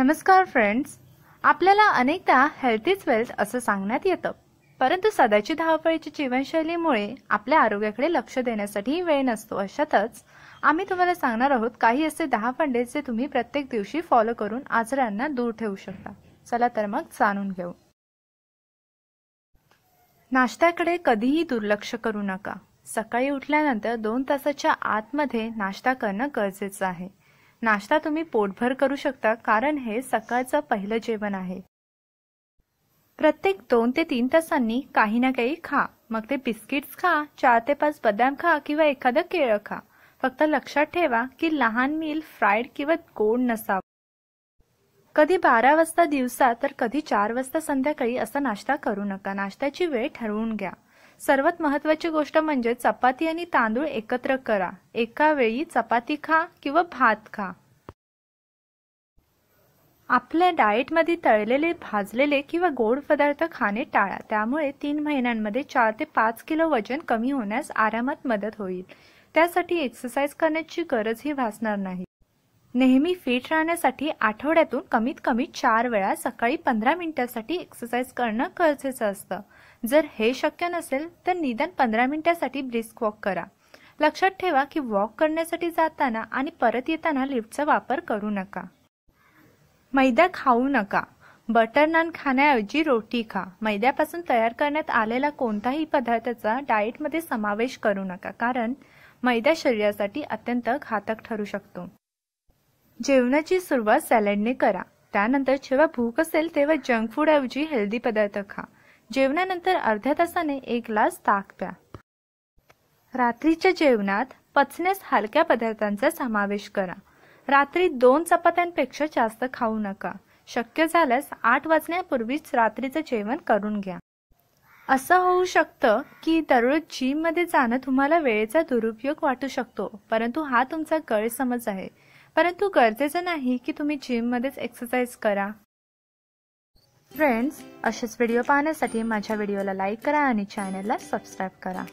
नमस्कार फ्रेंड्स आपल्याला अनेकदा हेल्थ इज वेल्थ असं सांगण्यात येतं परंतु सदाची धावपळीच्या जीवनशैलीमुळे आपल्या आरोग्याकडे लक्ष देण्यासाठी वेळ नसतो अशातच आम्ही तुम्हाला सांगणार आहोत काही असे दहा फंडे जे तुम्ही प्रत्येक दिवशी फॉलो करून आजारांना दूर ठेवू शकता चला तर मग जाणून घेऊ नाश्त्याकडे कधीही दुर्लक्ष करू नका सकाळी उठल्यानंतर दोन तासाच्या आतमध्ये नाश्ता करणं गरजेचं आहे नाश्ता तुम्ही पोटभर करू शकता कारण हे सकाळचं पहिलं जेवण आहे प्रत्येक दोन ते तीन तासांनी काही ना काही खा मग ते बिस्किट्स खा चार ते पाच बदाम खा किंवा एखादं केळं खा फक्त लक्षात ठेवा की लहान मील फ्राईड किंवा गोड नसावं कधी बारा वाजता दिवसा तर कधी चार वाजता संध्याकाळी असा नाश्ता करू नका नाश्त्याची वेळ ठरवून घ्या सर्वात महत्वाची गोष्ट म्हणजे चपाती आणि तांदूळ एकत्र करा एका वेळी चपाती खा किंवा भात खा आपल्या डाएटमध्ये तळलेले भाजलेले किंवा गोड पदार्थ खाणे टाळा त्यामुळे तीन महिन्यांमध्ये चार ते पाच किलो वजन कमी होण्यास आरामात मदत होईल त्यासाठी एक्सरसाइज करण्याची गरजही भासणार नाही नेहमी फिट राहण्यासाठी आठवड्यातून कमीत कमी चार वेळा सकाळी पंधरा मिनिटांसाठी एक्सरसाइज करणं गरजेचं असतं जर हे शक्य नसेल तर निदान पंधरा मिनिटांसाठी ब्रिस्क वॉक करा लक्षात ठेवा की वॉक करण्यासाठी जाताना आणि परत येताना लिफ्टचा वापर करू नका मैदा खाऊ नका बटर नान खाण्याऐवजी रोटी खा मैद्यापासून तयार करण्यात आलेला कोणताही पदार्थाचा डाएटमध्ये समावेश करू नका कारण मैदा शरीरासाठी अत्यंत घातक ठरू शकतो जेवणाची सुरुवात सॅलडने करा त्यानंतर जेव्हा भूक असेल तेव्हा जंक फूड ऐवजी हेल्दी पदार्थ खा जेवणानंतर अर्ध्या तासाने एक ग्लास ताक प्या रात्रीच्या जेवणात पचण्यास हलक्या पदार्थांचा समावेश करा रात्री दोन चपात्यांपेक्षा जास्त खाऊ नका शक्य झाल्यास आठ वाजण्यापूर्वीच रात्रीचं जेवण करून घ्या असं होऊ शकतं की दररोज जिममध्ये जाणं तुम्हाला वेळेचा दुरुपयोग वाटू शकतो परंतु हा तुमचा गैरसमज आहे परंतु गरजेचं नाही की तुम्ही जिममध्येच एक्सरसाइज करा फ्रेंड्स असेच व्हिडिओ पाहण्यासाठी माझ्या व्हिडिओला लाईक करा आणि चॅनलला सबस्क्राईब करा